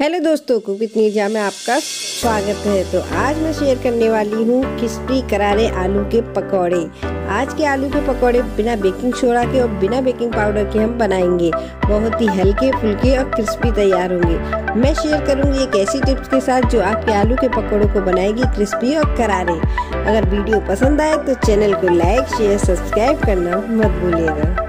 hello दोस्तों cook नीजा में आपका स्वागत है तो आज मैं शेयर करने वाली हूँ क्रिस्पी करारे आलू के पकौड़े आज के आलू के पकौड़े बिना बेकिंग सोडा के और बिना बेकिंग पाउडर के हम बनाएंगे बहुत ही हल्के फुल्के और क्रिस्पी तैयार होंगे मैं शेयर करूँगी एक ऐसी टिप्स के साथ जो आपके आलू के पकौड़ों को बनाएगी क्रिस्पी और करारे अगर वीडियो पसंद आए तो चैनल को लाइक शेयर सब्सक्राइब करना मत भूलिएगा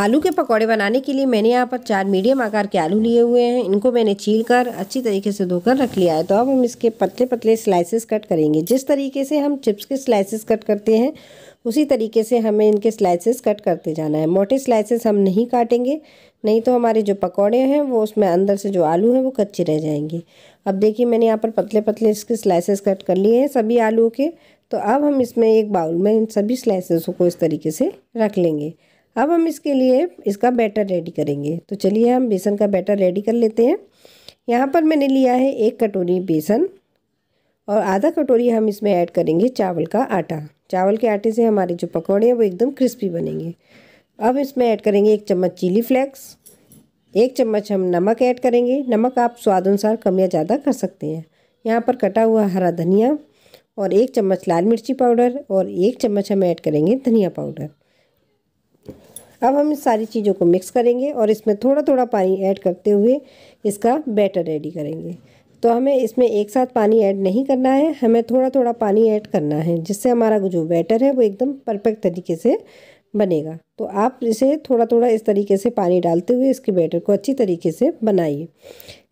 आलू के पकौड़े बनाने के लिए मैंने यहाँ पर चार मीडियम आकार के आलू लिए हुए हैं इनको मैंने छील कर अच्छी तरीके से धोकर रख लिया है तो अब हम इसके पतले पतले स्लाइसेस कट करेंगे जिस तरीके से हम चिप्स के स्लाइसेस कट करते हैं उसी तरीके से हमें इनके स्लाइसेस कट करते जाना है मोटे स्लाइसेस हम नहीं काटेंगे नहीं तो हमारे जो पकौड़े हैं वो उसमें अंदर से जो आलू हैं वो कच्चे रह जाएंगे अब देखिए मैंने यहाँ पर पतले पतले इसके स्लाइसेस कट कर लिए हैं सभी आलूओं के तो अब हम इसमें एक बाउल में इन सभी स्लाइसेसों को इस तरीके से रख लेंगे अब हम इसके लिए इसका बैटर रेडी करेंगे तो चलिए हम बेसन का बैटर रेडी कर लेते हैं यहाँ पर मैंने लिया है एक कटोरी बेसन और आधा कटोरी हम इसमें ऐड करेंगे चावल का आटा चावल के आटे से हमारे जो पकौड़े हैं वो एकदम क्रिस्पी बनेंगे अब इसमें ऐड करेंगे एक चम्मच चिली फ्लेक्स एक चम्मच हम नमक ऐड करेंगे नमक आप स्वाद अनुसार कम या ज़्यादा कर सकते हैं यहाँ पर कटा हुआ हरा धनिया और एक चम्मच लाल मिर्ची पाउडर और एक चम्मच हम ऐड करेंगे धनिया पाउडर अब हम इस सारी चीज़ों को मिक्स करेंगे और इसमें थोड़ा थोड़ा पानी ऐड करते हुए इसका बैटर रेडी करेंगे तो हमें इसमें एक साथ पानी ऐड नहीं करना है हमें थोड़ा थोड़ा पानी ऐड करना है जिससे हमारा जो बैटर है वो एकदम परफेक्ट तरीके से बनेगा तो आप इसे थोड़ा थोड़ा इस तरीके से पानी डालते हुए इसके बैटर को अच्छी तरीके से बनाइए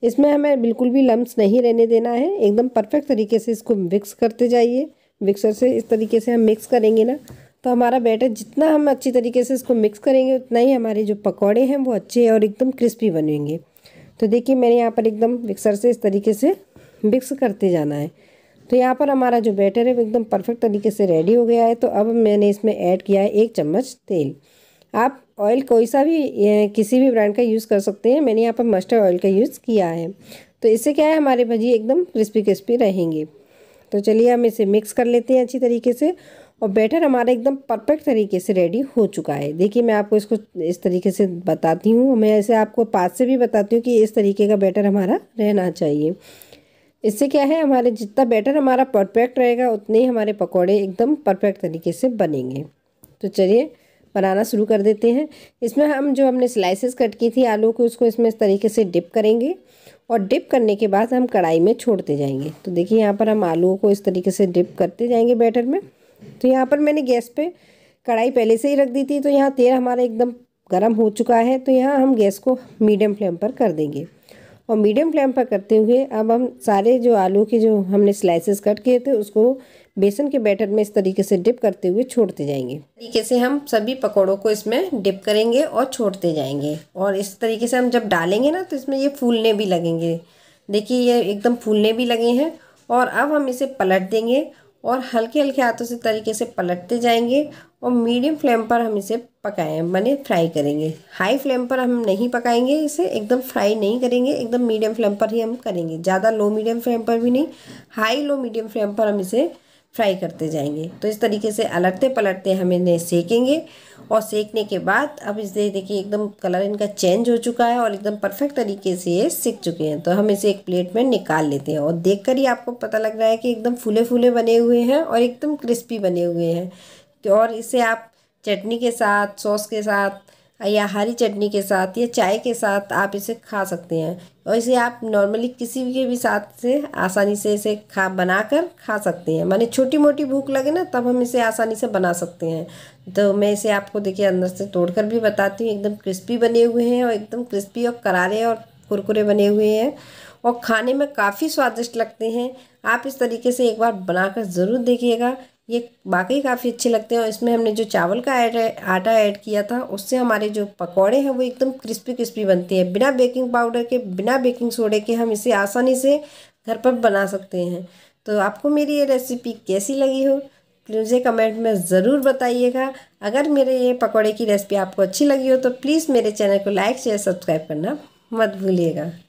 इसमें हमें बिल्कुल भी लम्ब नहीं रहने देना है एकदम परफेक्ट तरीके से इसको मिक्स करते जाइए मिक्सर से इस तरीके से हम मिक्स करेंगे ना तो हमारा बैटर जितना हम अच्छी तरीके से इसको मिक्स करेंगे उतना ही हमारे जो पकौड़े हैं वो अच्छे और एकदम क्रिस्पी बनेंगे तो देखिए मैंने यहाँ पर एकदम मिक्सर से इस तरीके से मिक्स करते जाना है तो यहाँ पर हमारा जो बैटर है वो एकदम परफेक्ट तरीके से रेडी हो गया है तो अब मैंने इसमें ऐड किया है एक चम्मच तेल आप ऑयल कोई सा भी किसी भी ब्रांड का यूज़ कर सकते हैं मैंने यहाँ पर मस्टर्ड ऑयल का यूज़ किया है तो इससे क्या है हमारे भजी एकदम क्रिस्पी क्रिस्पी रहेंगे तो चलिए हम इसे मिक्स कर लेते हैं अच्छी तरीके से और बैटर हमारा एकदम परफेक्ट तरीके से रेडी हो चुका है देखिए मैं आपको इसको इस तरीके से बताती हूँ मैं ऐसे आपको पास से भी बताती हूँ कि इस तरीके का बैटर हमारा रहना चाहिए इससे क्या है हमारे जितना बैटर हमारा परफेक्ट रहेगा उतने ही हमारे पकौड़े एकदम परफेक्ट तरीके से बनेंगे तो चलिए बनाना शुरू कर देते हैं इसमें हम जो हमने स्लाइसेस कट की थी आलू को उसको इसमें इस तरीके से डिप करेंगे और डिप करने के बाद हम कढ़ाई में छोड़ते जाएंगे तो देखिए यहाँ पर हम आलू को इस तरीके से डिप करते जाएंगे बैटर में तो यहाँ पर मैंने गैस पे कढ़ाई पहले से ही रख दी थी तो यहाँ तेल हमारा एकदम गर्म हो चुका है तो यहाँ हम गैस को मीडियम फ्लेम पर कर देंगे और मीडियम फ्लेम पर करते हुए अब हम सारे जो आलू के जो हमने स्लाइसेस कट किए थे उसको बेसन के बैटर में इस तरीके से डिप करते हुए छोड़ते जाएंगे तरीके से हम सभी पकौड़ों को इसमें डिप करेंगे और छोड़ते जाएंगे और इस तरीके से हम जब डालेंगे ना तो इसमें ये फूलने भी लगेंगे देखिए ये एकदम फूलने भी लगे हैं और अब हम इसे पलट देंगे और हल्के हल्के हाथों से तरीके से पलटते जाएंगे और मीडियम फ्लेम पर हम इसे पकाएं मैंने फ्राई करेंगे हाई फ्लेम पर हम नहीं पकाएंगे इसे एकदम फ्राई नहीं करेंगे एकदम मीडियम फ्लेम पर ही हम करेंगे ज़्यादा लो मीडियम फ्लेम पर भी नहीं हाई लो मीडियम फ्लेम पर हम इसे फ्राई करते जाएंगे तो इस तरीके से अलटते पलटते हम इन्हें सेकेंगे और सेकने के बाद अब इसे देखिए एकदम कलर इनका चेंज हो चुका है और एकदम परफेक्ट तरीके से ये सीख चुके हैं तो हम इसे एक प्लेट में निकाल लेते हैं और देखकर ही आपको पता लग रहा है कि एकदम फूले फूले बने हुए हैं और एकदम क्रिस्पी बने हुए हैं तो और इसे आप चटनी के साथ सॉस के साथ या हरी चटनी के साथ या चाय के साथ आप इसे खा सकते हैं और इसे आप नॉर्मली किसी के भी साथ से आसानी से इसे खा बना कर खा सकते हैं माने छोटी मोटी भूख लगे ना तब हम इसे आसानी से बना सकते हैं तो मैं इसे आपको देखिए अंदर से तोड़कर भी बताती हूँ एकदम क्रिस्पी बने हुए हैं और एकदम क्रिस्पी और करारे और कुरकुरे बने हुए हैं और खाने में काफ़ी स्वादिष्ट लगते हैं आप इस तरीके से एक बार बनाकर ज़रूर देखिएगा ये बाक़ी काफ़ी अच्छे लगते हैं और इसमें हमने जो चावल का ऐड आटा ऐड किया था उससे हमारे जो पकौड़े हैं वो एकदम क्रिस्पी क्रिस्पी बनते हैं बिना बेकिंग पाउडर के बिना बेकिंग सोडे के हम इसे आसानी से घर पर बना सकते हैं तो आपको मेरी ये रेसिपी कैसी लगी हो मुझे कमेंट में ज़रूर बताइएगा अगर मेरे ये पकौड़े की रेसिपी आपको अच्छी लगी हो तो प्लीज़ मेरे चैनल को लाइक शेयर सब्सक्राइब करना मत भूलिएगा